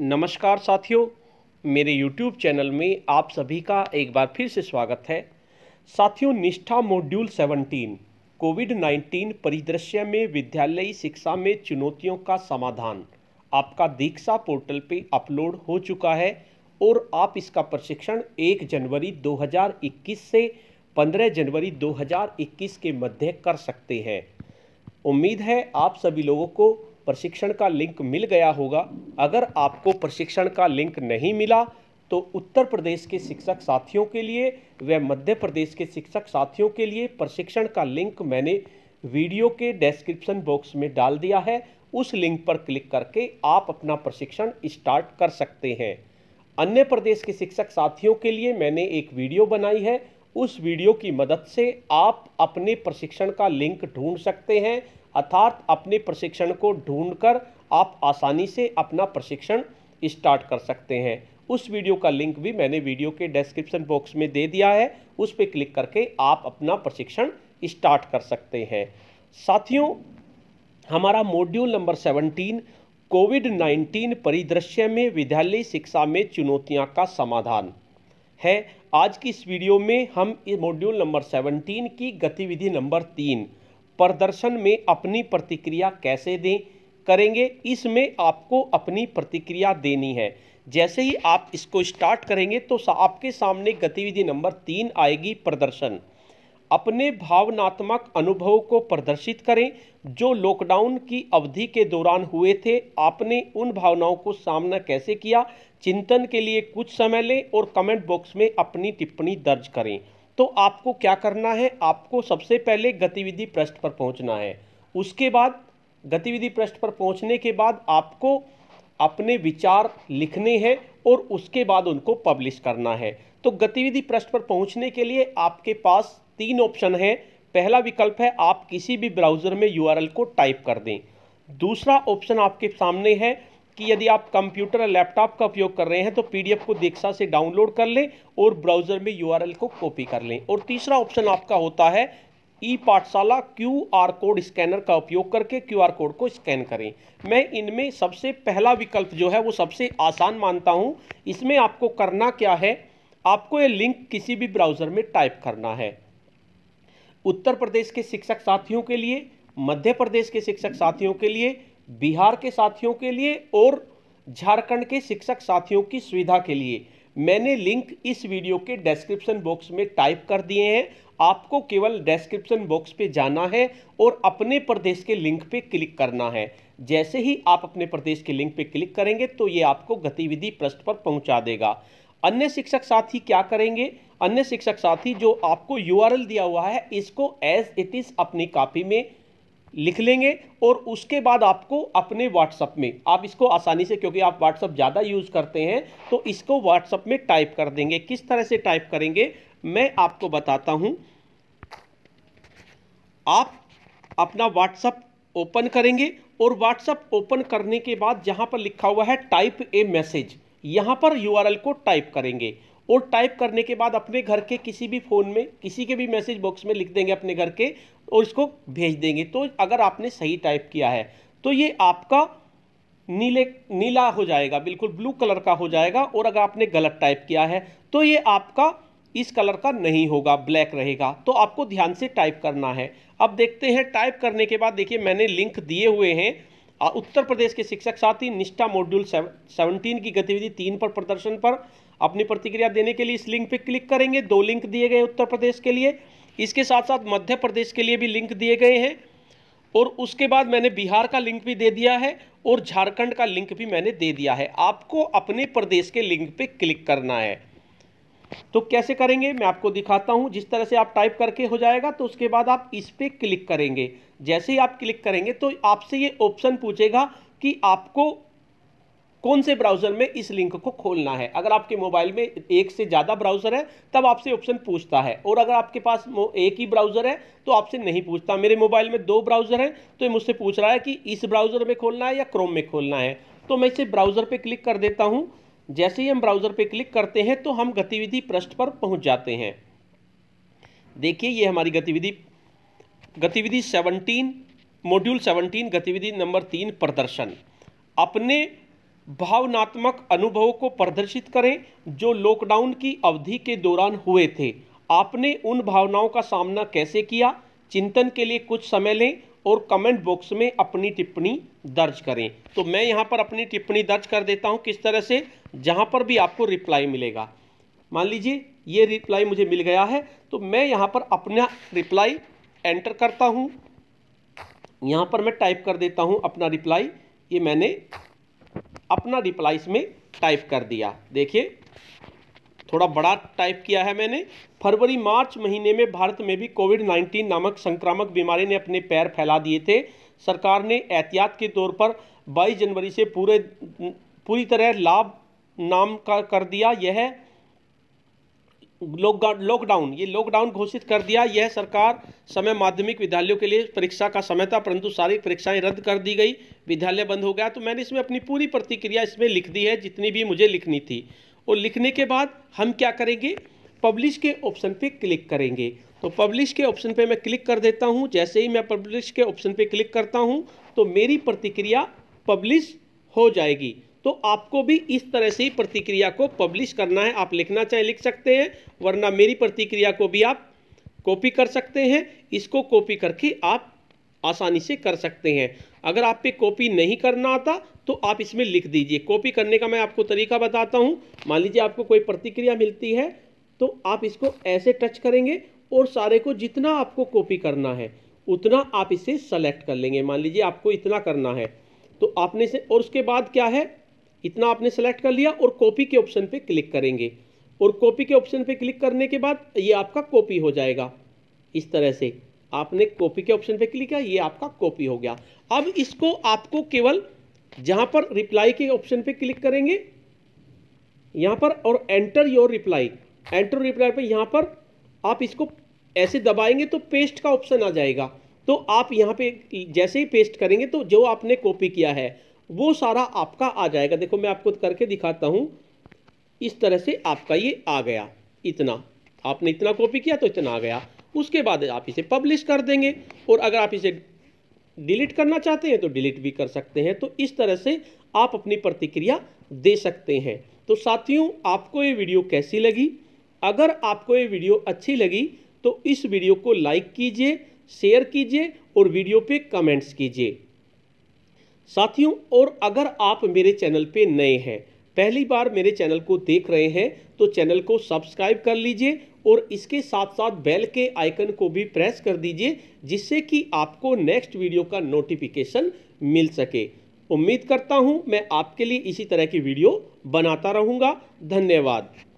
नमस्कार साथियों मेरे YouTube चैनल में आप सभी का एक बार फिर से स्वागत है साथियों निष्ठा मॉड्यूल 17 कोविड 19 परिदृश्य में विद्यालयी शिक्षा में चुनौतियों का समाधान आपका दीक्षा पोर्टल पे अपलोड हो चुका है और आप इसका प्रशिक्षण 1 जनवरी 2021 से 15 जनवरी 2021 के मध्य कर सकते हैं उम्मीद है आप सभी लोगों को प्रशिक्षण का लिंक मिल गया होगा अगर आपको प्रशिक्षण का लिंक नहीं मिला तो उत्तर प्रदेश के शिक्षक साथियों के लिए व मध्य प्रदेश के शिक्षक साथियों के लिए प्रशिक्षण का लिंक मैंने वीडियो के डिस्क्रिप्शन बॉक्स में डाल दिया है उस लिंक पर क्लिक करके आप अपना प्रशिक्षण स्टार्ट कर सकते हैं अन्य प्रदेश के शिक्षक साथियों के लिए मैंने एक वीडियो बनाई है उस वीडियो की मदद से आप अपने प्रशिक्षण का लिंक ढूंढ सकते हैं अर्थात अपने प्रशिक्षण को ढूंढकर आप आसानी से अपना प्रशिक्षण स्टार्ट कर सकते हैं उस वीडियो का लिंक भी मैंने वीडियो के डिस्क्रिप्शन बॉक्स में दे दिया है उस पर क्लिक करके आप अपना प्रशिक्षण स्टार्ट कर सकते हैं साथियों हमारा module number seventeen COVID nineteen परिदृश्य में विद्यालय शिक्षा में चुनौतियां का समाधान है आज की इस वीडियो में हम मॉड्यूल नंबर सेवनटीन की गतिविधि नंबर तीन प्रदर्शन में अपनी प्रतिक्रिया कैसे दें करेंगे इसमें आपको अपनी प्रतिक्रिया देनी है जैसे ही आप इसको स्टार्ट करेंगे तो आपके सामने गतिविधि नंबर तीन आएगी प्रदर्शन अपने भावनात्मक अनुभव को प्रदर्शित करें जो लॉकडाउन की अवधि के दौरान हुए थे आपने उन भावनाओं को सामना कैसे किया चिंतन के लिए कुछ समय लें और कमेंट बॉक्स में अपनी टिप्पणी दर्ज करें तो आपको क्या करना है आपको सबसे पहले गतिविधि पृष्ठ पर पहुंचना है उसके बाद गतिविधि पृष्ठ पर पहुंचने के बाद आपको अपने विचार लिखने हैं और उसके बाद उनको पब्लिश करना है तो गतिविधि पृष्ठ पर पहुंचने के लिए आपके पास तीन ऑप्शन हैं पहला विकल्प है आप किसी भी ब्राउज़र में यूआरएल को टाइप कर दें दूसरा ऑप्शन आपके सामने है कि यदि आप कंप्यूटर या लैपटॉप का उपयोग कर रहे हैं तो पीडीएफ को दीक्षा से डाउनलोड कर लें और ब्राउज़र में यूआरएल को कॉपी कर लें और तीसरा ऑप्शन आपका होता है ई पाठशाला क्यू आर कोड स्कैनर का उपयोग करके क्यू आर कोड को स्कैन करें मैं इनमें सबसे पहला विकल्प जो है वो सबसे आसान मानता हूँ इसमें आपको करना क्या है आपको ये लिंक किसी भी ब्राउज़र में टाइप करना है उत्तर प्रदेश के शिक्षक साथियों के लिए मध्य प्रदेश के शिक्षक साथियों के लिए बिहार के साथियों के लिए और झारखंड के शिक्षक साथियों की सुविधा के लिए मैंने लिंक इस वीडियो के डिस्क्रिप्शन बॉक्स में टाइप कर दिए हैं आपको केवल डिस्क्रिप्शन बॉक्स पे जाना है और अपने प्रदेश के लिंक पे क्लिक करना है जैसे ही आप अपने प्रदेश के लिंक पे क्लिक करेंगे तो ये आपको गतिविधि पृष्ठ पर पहुंचा देगा अन्य शिक्षक साथी क्या करेंगे अन्य शिक्षक साथी जो आपको यू दिया हुआ है इसको एज इट इज़ अपनी कापी में लिख लेंगे और उसके बाद आपको अपने व्हाट्सअप में आप इसको आसानी से क्योंकि आप व्हाट्सअप ज़्यादा यूज़ करते हैं तो इसको व्हाट्सअप में टाइप कर देंगे किस तरह से टाइप करेंगे मैं आपको बताता हूँ आप अपना व्हाट्सअप ओपन करेंगे और व्हाट्सअप ओपन करने के बाद जहाँ पर लिखा हुआ है टाइप ए मैसेज यहाँ पर यू को टाइप करेंगे और टाइप करने के बाद अपने घर के किसी भी फ़ोन में किसी के भी मैसेज बॉक्स में लिख देंगे अपने घर के और इसको भेज देंगे तो अगर आपने सही टाइप किया है तो ये आपका नीले नीला हो जाएगा बिल्कुल ब्लू कलर का हो जाएगा और अगर आपने गलत टाइप किया है तो ये आपका इस कलर का नहीं होगा ब्लैक रहेगा तो आपको ध्यान से टाइप करना है अब देखते हैं टाइप करने के बाद देखिए मैंने लिंक दिए हुए हैं और उत्तर प्रदेश के शिक्षक साथी निष्ठा मॉड्यूल सेवनटीन की गतिविधि तीन पर प्रदर्शन पर अपनी प्रतिक्रिया देने के लिए इस लिंक पर क्लिक करेंगे दो लिंक दिए गए उत्तर प्रदेश के लिए इसके साथ साथ मध्य प्रदेश के लिए भी लिंक दिए गए हैं और उसके बाद मैंने बिहार का लिंक भी दे दिया है और झारखंड का लिंक भी मैंने दे दिया है आपको अपने प्रदेश के लिंक पे क्लिक करना है तो कैसे करेंगे मैं आपको दिखाता हूं जिस तरह से आप टाइप करके हो जाएगा तो उसके बाद आप इस पर क्लिक करेंगे जैसे ही आप क्लिक करेंगे तो आपसे ये ऑप्शन पूछेगा कि आपको कौन से ब्राउज़र में इस लिंक को खोलना है अगर आपके मोबाइल में एक से ज़्यादा ब्राउज़र है तब आपसे ऑप्शन पूछता है और अगर आपके पास एक ही ब्राउज़र है तो आपसे नहीं पूछता मेरे मोबाइल में दो ब्राउज़र हैं तो ये मुझसे पूछ रहा है कि इस ब्राउज़र में खोलना है या क्रोम में खोलना है तो मैं इसे ब्राउज़र पर क्लिक कर देता हूँ जैसे ही हम ब्राउज़र पे क्लिक करते हैं तो हम गतिविधि पृष्ठ पर पहुंच जाते हैं देखिए ये हमारी गतिविधि गतिविधि 17 मॉड्यूल 17 गतिविधि नंबर तीन प्रदर्शन अपने भावनात्मक अनुभवों को प्रदर्शित करें जो लॉकडाउन की अवधि के दौरान हुए थे आपने उन भावनाओं का सामना कैसे किया चिंतन के लिए कुछ समय लें और कमेंट बॉक्स में अपनी टिप्पणी दर्ज करें तो मैं यहाँ पर अपनी टिप्पणी दर्ज कर देता हूँ किस तरह से जहाँ पर भी आपको रिप्लाई मिलेगा मान लीजिए ये रिप्लाई मुझे मिल गया है तो मैं यहाँ पर अपना रिप्लाई एंटर करता हूँ यहाँ पर मैं टाइप कर देता हूँ अपना रिप्लाई ये मैंने अपना रिप्लाई इसमें टाइप कर दिया देखिए थोड़ा बड़ा टाइप किया है मैंने फरवरी मार्च महीने में भारत में भी कोविड 19 नामक संक्रामक बीमारी ने अपने पैर फैला दिए थे सरकार ने एहतियात के तौर पर 22 जनवरी से पूरे पूरी तरह लाभ नाम का कर दिया यह लॉकडाउन ये लॉकडाउन घोषित कर दिया यह सरकार समय माध्यमिक विद्यालयों के लिए परीक्षा का समय था परंतु सारी परीक्षाएं रद्द कर दी गई विद्यालय बंद हो गया तो मैंने इसमें अपनी पूरी प्रतिक्रिया इसमें लिख दी है जितनी भी मुझे लिखनी थी और लिखने के बाद हम क्या करेंगे पब्लिश के ऑप्शन पे क्लिक करेंगे तो पब्लिश के ऑप्शन पे मैं क्लिक कर देता हूँ जैसे ही मैं पब्लिश के ऑप्शन पे क्लिक करता हूँ तो मेरी प्रतिक्रिया पब्लिश हो जाएगी तो आपको भी इस तरह से ही प्रतिक्रिया को पब्लिश करना है आप लिखना चाहे लिख सकते हैं वरना मेरी प्रतिक्रिया को भी आप कॉपी कर सकते हैं इसको कॉपी करके आप आसानी से कर सकते हैं अगर आप पे कॉपी नहीं करना आता तो आप इसमें लिख दीजिए कॉपी करने का मैं आपको तरीका बताता हूँ मान लीजिए आपको कोई प्रतिक्रिया मिलती है तो आप इसको ऐसे टच करेंगे और सारे को जितना आपको कॉपी करना है उतना आप इसे सेलेक्ट कर लेंगे मान लीजिए आपको इतना करना है तो आपने से और उसके बाद क्या है इतना आपने सेलेक्ट कर लिया और कॉपी के ऑप्शन पे क्लिक करेंगे और कॉपी के ऑप्शन पे क्लिक करने के बाद ये आपका कॉपी हो जाएगा इस तरह से आपने कॉपी के ऑप्शन पे क्लिक किया ये आपका कॉपी हो गया अब इसको आपको केवल जहां पर रिप्लाई के ऑप्शन पे क्लिक करेंगे यहां पर और enter your reply enter reply पे यहां पर आप इसको ऐसे दबाएंगे तो पेस्ट का ऑप्शन आ जाएगा तो आप यहां पे जैसे ही पेस्ट करेंगे तो जो आपने कॉपी किया है वो सारा आपका आ जाएगा देखो मैं आपको करके दिखाता हूँ इस तरह से आपका ये आ गया इतना आपने इतना कॉपी किया तो इतना आ गया उसके बाद आप इसे पब्लिश कर देंगे और अगर आप इसे डिलीट करना चाहते हैं तो डिलीट भी कर सकते हैं तो इस तरह से आप अपनी प्रतिक्रिया दे सकते हैं तो साथियों आपको ये वीडियो कैसी लगी अगर आपको ये वीडियो अच्छी लगी तो इस वीडियो को लाइक कीजिए शेयर कीजिए और वीडियो पे कमेंट्स कीजिए साथियों और अगर आप मेरे चैनल पे नए हैं पहली बार मेरे चैनल को देख रहे हैं तो चैनल को सब्सक्राइब कर लीजिए और इसके साथ साथ बेल के आइकन को भी प्रेस कर दीजिए जिससे कि आपको नेक्स्ट वीडियो का नोटिफिकेशन मिल सके उम्मीद करता हूं मैं आपके लिए इसी तरह की वीडियो बनाता रहूंगा धन्यवाद